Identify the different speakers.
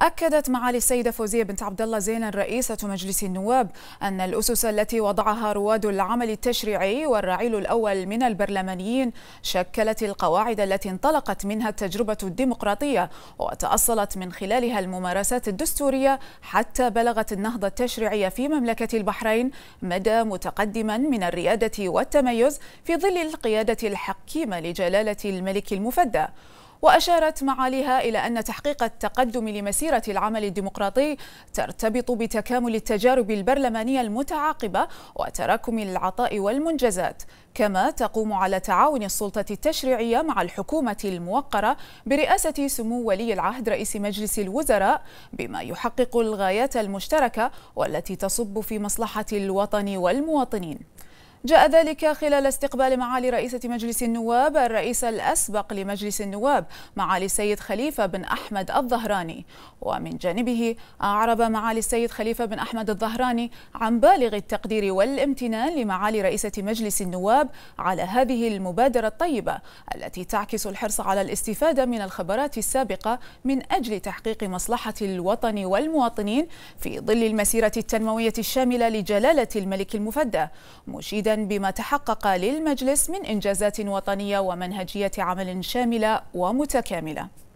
Speaker 1: أكدت معالي السيدة فوزية بنت عبد الله زين رئيسة مجلس النواب أن الأسس التي وضعها رواد العمل التشريعي والرعيل الأول من البرلمانيين شكلت القواعد التي انطلقت منها التجربة الديمقراطية وتأصلت من خلالها الممارسات الدستورية حتى بلغت النهضة التشريعية في مملكة البحرين مدى متقدما من الريادة والتميز في ظل القيادة الحكيمة لجلالة الملك المفدى وأشارت معاليها إلى أن تحقيق التقدم لمسيرة العمل الديمقراطي ترتبط بتكامل التجارب البرلمانية المتعاقبة وتراكم العطاء والمنجزات كما تقوم على تعاون السلطة التشريعية مع الحكومة الموقرة برئاسة سمو ولي العهد رئيس مجلس الوزراء بما يحقق الغايات المشتركة والتي تصب في مصلحة الوطن والمواطنين جاء ذلك خلال استقبال معالي رئيسة مجلس النواب الرئيس الأسبق لمجلس النواب معالي السيد خليفة بن أحمد الظهراني ومن جانبه أعرب معالي السيد خليفة بن أحمد الظهراني عن بالغ التقدير والامتنان لمعالي رئيسة مجلس النواب على هذه المبادرة الطيبة التي تعكس الحرص على الاستفادة من الخبرات السابقة من أجل تحقيق مصلحة الوطن والمواطنين في ظل المسيرة التنموية الشاملة لجلالة الملك المفدى مشيدا بما تحقق للمجلس من إنجازات وطنية ومنهجية عمل شاملة ومتكاملة